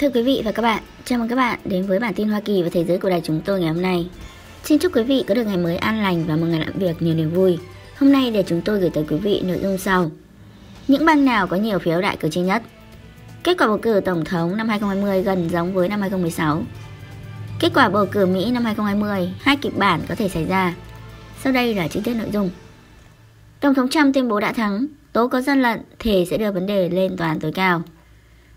Thưa quý vị và các bạn, chào mừng các bạn đến với bản tin Hoa Kỳ và thế giới của đài chúng tôi ngày hôm nay. Xin chúc quý vị có được ngày mới an lành và một ngày làm việc nhiều niềm vui. Hôm nay để chúng tôi gửi tới quý vị nội dung sau. Những bang nào có nhiều phiếu đại cử tri nhất? Kết quả bầu cử tổng thống năm 2020 gần giống với năm 2016. Kết quả bầu cử Mỹ năm 2020, hai kịch bản có thể xảy ra. Sau đây là chi tiết nội dung. Tổng thống Trump tuyên bố đã thắng, tố có gian lận, thì sẽ đưa vấn đề lên tòa án tối cao.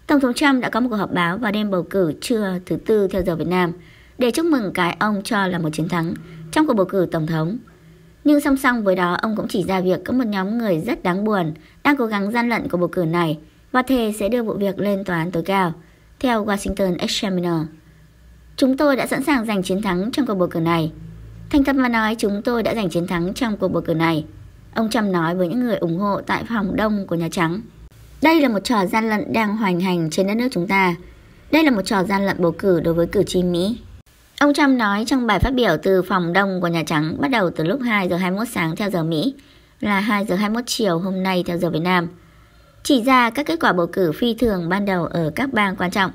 Tổng thống Trump đã có một cuộc họp báo vào đêm bầu cử trưa thứ tư theo giờ Việt Nam để chúc mừng cái ông cho là một chiến thắng trong cuộc bầu cử tổng thống. Nhưng song song với đó, ông cũng chỉ ra việc có một nhóm người rất đáng buồn đang cố gắng gian lận cuộc bầu cử này và thề sẽ đưa vụ việc lên tòa án tối cao, theo Washington Examiner. Chúng tôi đã sẵn sàng giành chiến thắng trong cuộc bầu cử này. Thành thật mà nói, chúng tôi đã giành chiến thắng trong cuộc bầu cử này, ông Trump nói với những người ủng hộ tại phòng đông của Nhà Trắng. Đây là một trò gian lận đang hoành hành trên đất nước chúng ta. Đây là một trò gian lận bầu cử đối với cử tri Mỹ. Ông Trump nói trong bài phát biểu từ phòng đông của Nhà Trắng bắt đầu từ lúc 2 giờ 21 sáng theo giờ Mỹ là 2 giờ 21 chiều hôm nay theo giờ Việt Nam. Chỉ ra các kết quả bầu cử phi thường ban đầu ở các bang quan trọng.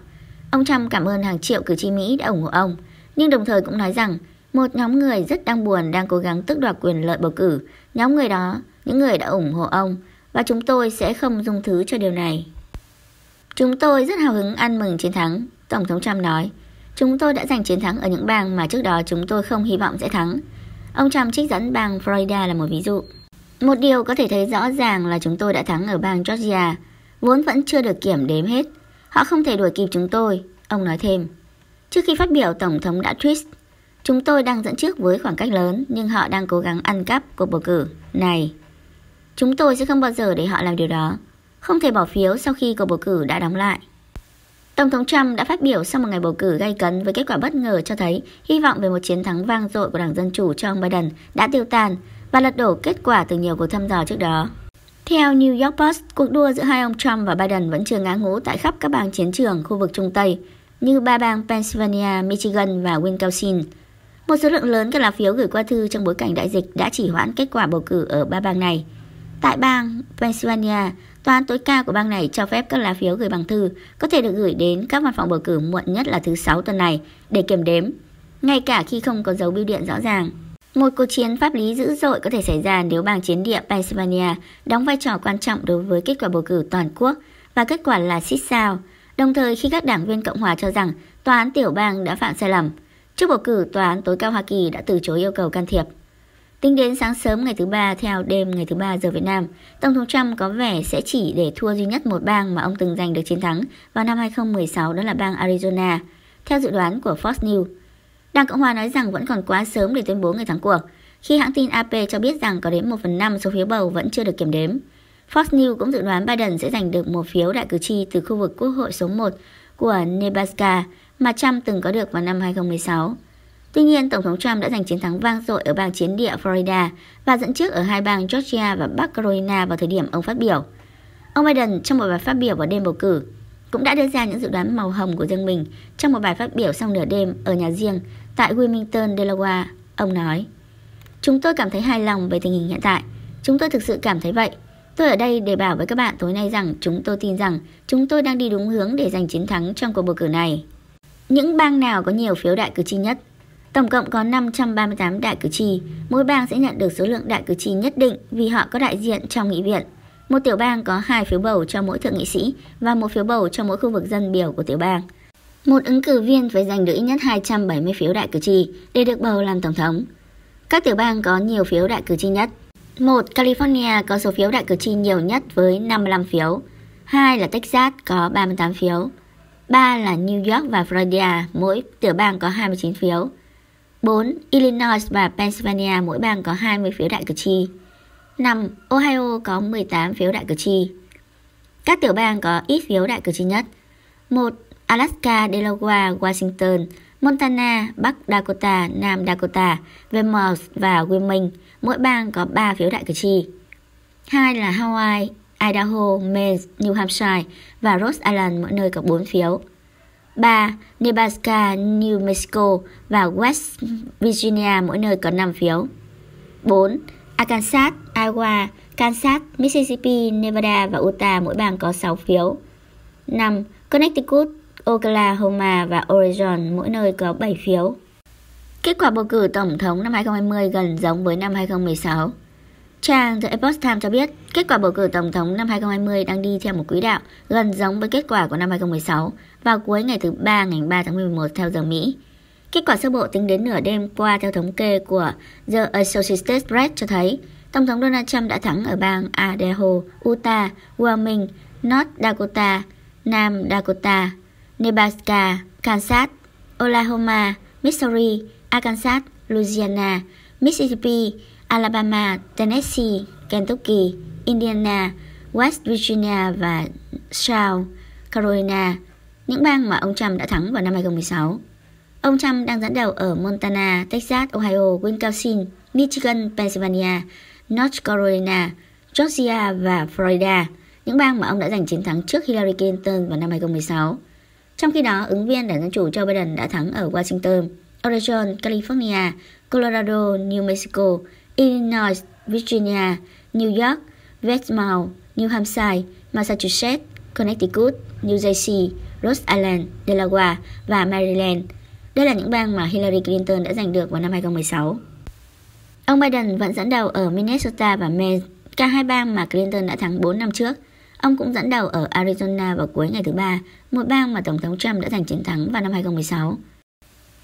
Ông Trump cảm ơn hàng triệu cử tri Mỹ đã ủng hộ ông, nhưng đồng thời cũng nói rằng một nhóm người rất đang buồn đang cố gắng tước đoạt quyền lợi bầu cử. Nhóm người đó, những người đã ủng hộ ông, và chúng tôi sẽ không dùng thứ cho điều này. Chúng tôi rất hào hứng ăn mừng chiến thắng, Tổng thống Trump nói. Chúng tôi đã giành chiến thắng ở những bang mà trước đó chúng tôi không hy vọng sẽ thắng. Ông Trump trích dẫn bang Florida là một ví dụ. Một điều có thể thấy rõ ràng là chúng tôi đã thắng ở bang Georgia, vốn vẫn chưa được kiểm đếm hết. Họ không thể đuổi kịp chúng tôi, ông nói thêm. Trước khi phát biểu, Tổng thống đã twist. chúng tôi đang dẫn trước với khoảng cách lớn nhưng họ đang cố gắng ăn cắp cuộc bầu cử này. Chúng tôi sẽ không bao giờ để họ làm điều đó. Không thể bỏ phiếu sau khi cuộc bầu cử đã đóng lại. Tổng thống Trump đã phát biểu sau một ngày bầu cử gay cấn với kết quả bất ngờ cho thấy hy vọng về một chiến thắng vang dội của Đảng Dân Chủ cho ông Biden đã tiêu tan và lật đổ kết quả từ nhiều cuộc thăm dò trước đó. Theo New York Post, cuộc đua giữa hai ông Trump và Biden vẫn chưa ngã ngũ tại khắp các bang chiến trường khu vực Trung Tây như ba bang Pennsylvania, Michigan và Wisconsin. Một số lượng lớn các lá phiếu gửi qua thư trong bối cảnh đại dịch đã chỉ hoãn kết quả bầu cử ở ba bang này – Tại bang Pennsylvania, tòa án tối cao của bang này cho phép các lá phiếu gửi bằng thư có thể được gửi đến các văn phòng bầu cử muộn nhất là thứ sáu tuần này để kiểm đếm, ngay cả khi không có dấu bưu điện rõ ràng. Một cuộc chiến pháp lý dữ dội có thể xảy ra nếu bang chiến địa Pennsylvania đóng vai trò quan trọng đối với kết quả bầu cử toàn quốc và kết quả là xích sao, đồng thời khi các đảng viên Cộng hòa cho rằng tòa án tiểu bang đã phạm sai lầm. Trước bầu cử, tòa án tối cao Hoa Kỳ đã từ chối yêu cầu can thiệp. Tính đến sáng sớm ngày thứ ba theo đêm ngày thứ ba giờ Việt Nam, Tổng thống Trump có vẻ sẽ chỉ để thua duy nhất một bang mà ông từng giành được chiến thắng vào năm 2016 đó là bang Arizona, theo dự đoán của Fox News. Đảng Cộng hòa nói rằng vẫn còn quá sớm để tuyên bố người thắng cuộc, khi hãng tin AP cho biết rằng có đến 1 phần 5 số phiếu bầu vẫn chưa được kiểm đếm. Fox News cũng dự đoán Biden sẽ giành được một phiếu đại cử tri từ khu vực Quốc hội số 1 của Nebraska mà Trump từng có được vào năm 2016. Tuy nhiên, Tổng thống Trump đã giành chiến thắng vang dội ở bang chiến địa Florida và dẫn trước ở hai bang Georgia và Bắc Carolina vào thời điểm ông phát biểu. Ông Biden trong một bài phát biểu vào đêm bầu cử cũng đã đưa ra những dự đoán màu hồng của riêng mình trong một bài phát biểu sau nửa đêm ở nhà riêng tại Wilmington, Delaware. Ông nói, Chúng tôi cảm thấy hài lòng về tình hình hiện tại. Chúng tôi thực sự cảm thấy vậy. Tôi ở đây để bảo với các bạn tối nay rằng chúng tôi tin rằng chúng tôi đang đi đúng hướng để giành chiến thắng trong cuộc bầu cử này. Những bang nào có nhiều phiếu đại cử tri nhất Tổng cộng có 538 đại cử tri, mỗi bang sẽ nhận được số lượng đại cử tri nhất định vì họ có đại diện trong nghị viện. Một tiểu bang có 2 phiếu bầu cho mỗi thượng nghị sĩ và một phiếu bầu cho mỗi khu vực dân biểu của tiểu bang. Một ứng cử viên phải giành được ít nhất 270 phiếu đại cử tri để được bầu làm tổng thống. Các tiểu bang có nhiều phiếu đại cử tri nhất. 1. California có số phiếu đại cử tri nhiều nhất với 55 phiếu. 2 là Texas có 38 phiếu. 3 là New York và Florida, mỗi tiểu bang có 29 phiếu. 4. Illinois và Pennsylvania mỗi bang có 20 phiếu đại cử tri. 5. Ohio có 18 phiếu đại cử tri. Các tiểu bang có ít phiếu đại cử tri nhất. 1. Alaska, Delaware, Washington, Montana, Bắc Dakota, Nam Dakota, Vermont và Wyoming, mỗi bang có 3 phiếu đại cử tri. Hai là Hawaii, Idaho, Maine, New Hampshire và Rhode Island mỗi nơi có 4 phiếu. 3. Nebraska, New Mexico và West Virginia mỗi nơi có 5 phiếu. 4. Arkansas, Iowa, Kansas, Mississippi, Nevada và Utah mỗi bang có 6 phiếu. 5. Connecticut, Oklahoma và Oregon mỗi nơi có 7 phiếu. Kết quả bầu cử tổng thống năm 2020 gần giống với năm 2016. Trang The Epoch Times cho biết Kết quả bầu cử tổng thống năm 2020 đang đi theo một quỹ đạo gần giống với kết quả của năm 2016 vào cuối ngày thứ ba ngày 3 tháng 11 theo giờ Mỹ. Kết quả sơ bộ tính đến nửa đêm qua theo thống kê của The Associated Press cho thấy Tổng thống Donald Trump đã thắng ở bang Idaho, Utah, Wyoming, North Dakota, Nam Dakota, Nebraska, Kansas, Oklahoma, Missouri, Arkansas, Louisiana, Mississippi, Alabama, Tennessee, Kentucky, Indiana, West Virginia và South Carolina, những bang mà ông Trump đã thắng vào năm 2016. Ông Trump đang dẫn đầu ở Montana, Texas, Ohio, Wisconsin, Michigan, Pennsylvania, North Carolina, Georgia và Florida, những bang mà ông đã giành chiến thắng trước Hillary Clinton vào năm 2016. Trong khi đó, ứng viên đảng Dân Chủ Joe Biden đã thắng ở Washington, Oregon, California, Colorado, New Mexico, Illinois, Virginia, New York, Westmount, New Hampshire, Massachusetts, Connecticut, New Jersey, Rhode Island, Delaware và Maryland. Đây là những bang mà Hillary Clinton đã giành được vào năm 2016. Ông Biden vẫn dẫn đầu ở Minnesota và Maine, cả hai bang mà Clinton đã thắng 4 năm trước. Ông cũng dẫn đầu ở Arizona vào cuối ngày thứ Ba, một bang mà Tổng thống Trump đã giành chiến thắng vào năm 2016.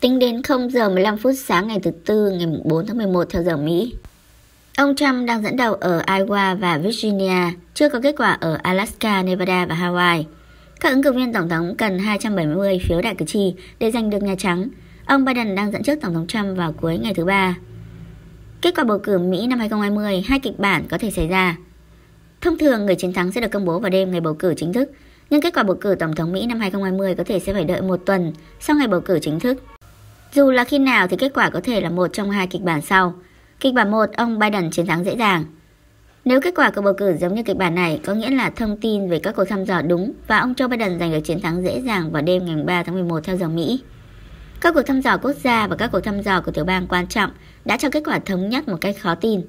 Tính đến 0 giờ 15 phút sáng ngày thứ Tư ngày 4 tháng 11 theo giờ Mỹ, Ông Trump đang dẫn đầu ở Iowa và Virginia, chưa có kết quả ở Alaska, Nevada và Hawaii. Các ứng cử viên tổng thống cần 270 phiếu đại cử tri để giành được Nhà Trắng. Ông Biden đang dẫn trước Tổng thống Trump vào cuối ngày thứ Ba. Kết quả bầu cử Mỹ năm 2020, hai kịch bản có thể xảy ra. Thông thường, người chiến thắng sẽ được công bố vào đêm ngày bầu cử chính thức, nhưng kết quả bầu cử Tổng thống Mỹ năm 2020 có thể sẽ phải đợi một tuần sau ngày bầu cử chính thức. Dù là khi nào thì kết quả có thể là một trong hai kịch bản sau – Kịch bản 1, ông Biden chiến thắng dễ dàng. Nếu kết quả của bầu cử giống như kịch bản này, có nghĩa là thông tin về các cuộc thăm dò đúng và ông Joe Biden giành được chiến thắng dễ dàng vào đêm ngày 3 tháng 11 theo giờ Mỹ. Các cuộc thăm dò quốc gia và các cuộc thăm dò của tiểu bang quan trọng đã cho kết quả thống nhất một cách khó tin.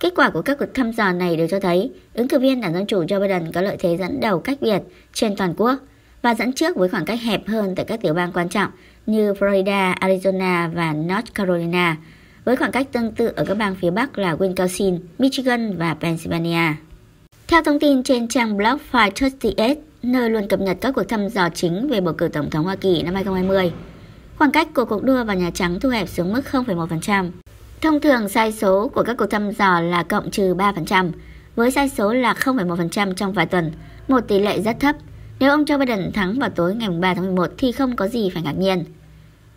Kết quả của các cuộc thăm dò này đều cho thấy ứng cử viên Đảng Dân Chủ Joe Biden có lợi thế dẫn đầu cách biệt trên toàn quốc và dẫn trước với khoảng cách hẹp hơn tại các tiểu bang quan trọng như Florida, Arizona và North Carolina – với khoảng cách tương tự ở các bang phía Bắc là Wisconsin, Michigan và Pennsylvania. Theo thông tin trên trang blog 538, nơi luôn cập nhật các cuộc thăm dò chính về bầu cử Tổng thống Hoa Kỳ năm 2020, khoảng cách của cuộc đua vào Nhà Trắng thu hẹp xuống mức 0,1%. Thông thường sai số của các cuộc thăm dò là cộng trừ 3%, với sai số là 0,1% trong vài tuần, một tỷ lệ rất thấp. Nếu ông Joe Biden thắng vào tối ngày 3 tháng 11 thì không có gì phải ngạc nhiên.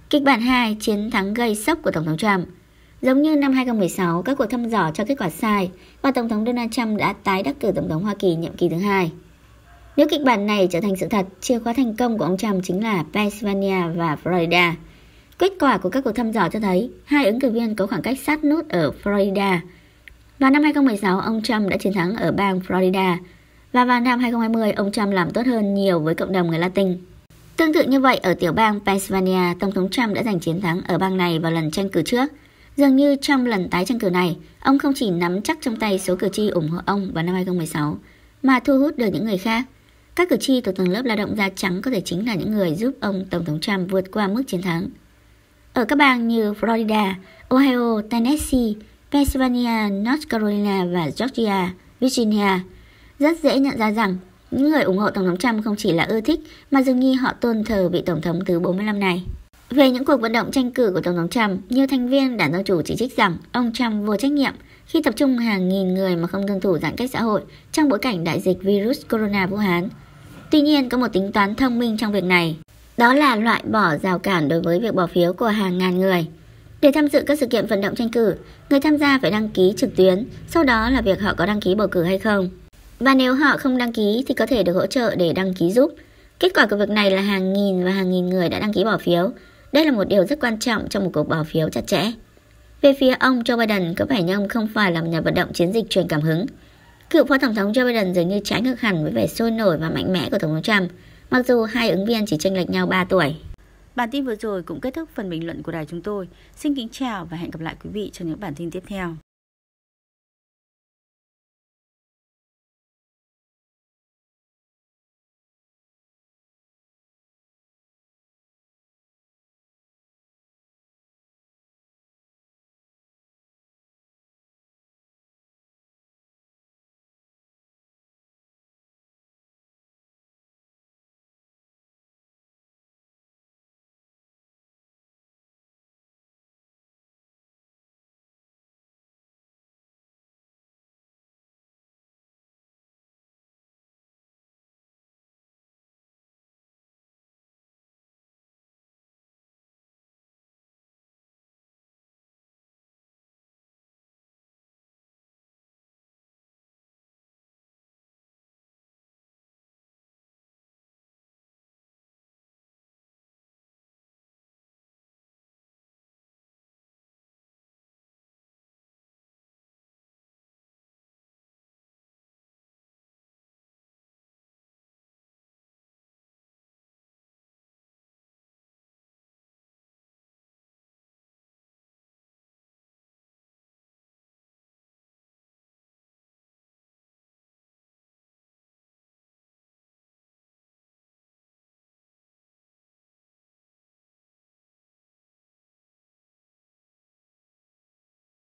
Kịch bản 2, chiến thắng gây sốc của Tổng thống Trump – Giống như năm 2016, các cuộc thăm dò cho kết quả sai và Tổng thống Donald Trump đã tái đắc cử Tổng thống Hoa Kỳ nhiệm kỳ thứ hai. Nếu kịch bản này trở thành sự thật, chìa khóa thành công của ông Trump chính là Pennsylvania và Florida. Kết quả của các cuộc thăm dò cho thấy hai ứng cử viên có khoảng cách sát nút ở Florida. Vào năm 2016, ông Trump đã chiến thắng ở bang Florida và vào năm 2020, ông Trump làm tốt hơn nhiều với cộng đồng người Latin. Tương tự như vậy, ở tiểu bang Pennsylvania, Tổng thống Trump đã giành chiến thắng ở bang này vào lần tranh cử trước – Dường như trong lần tái tranh cử này, ông không chỉ nắm chắc trong tay số cử tri ủng hộ ông vào năm 2016, mà thu hút được những người khác. Các cử tri thuộc tầng lớp lao động da trắng có thể chính là những người giúp ông Tổng thống Trump vượt qua mức chiến thắng. Ở các bang như Florida, Ohio, Tennessee, Pennsylvania, North Carolina và Georgia, Virginia, rất dễ nhận ra rằng những người ủng hộ Tổng thống Trump không chỉ là ưa thích mà dường như họ tôn thờ vị Tổng thống thứ 45 này. Về những cuộc vận động tranh cử của Tổng thống Trump, nhiều thành viên đảng Dân Chủ chỉ trích rằng ông Trump vô trách nhiệm khi tập trung hàng nghìn người mà không tuân thủ giãn cách xã hội trong bối cảnh đại dịch virus corona Vũ Hán. Tuy nhiên, có một tính toán thông minh trong việc này, đó là loại bỏ rào cản đối với việc bỏ phiếu của hàng ngàn người. Để tham dự các sự kiện vận động tranh cử, người tham gia phải đăng ký trực tuyến, sau đó là việc họ có đăng ký bầu cử hay không. Và nếu họ không đăng ký thì có thể được hỗ trợ để đăng ký giúp. Kết quả của việc này là hàng nghìn và hàng nghìn người đã đăng ký bỏ phiếu, đây là một điều rất quan trọng trong một cuộc bỏ phiếu chặt chẽ. Về phía ông Joe Biden có vẻ như ông không phải là một nhà vận động chiến dịch truyền cảm hứng. Cựu phó tổng thống Joe Biden dường như trái ngược hẳn với vẻ sôi nổi và mạnh mẽ của tổng thống Trump, mặc dù hai ứng viên chỉ chênh lệch nhau 3 tuổi. Bản tin vừa rồi cũng kết thúc phần bình luận của đài chúng tôi. Xin kính chào và hẹn gặp lại quý vị trong những bản tin tiếp theo.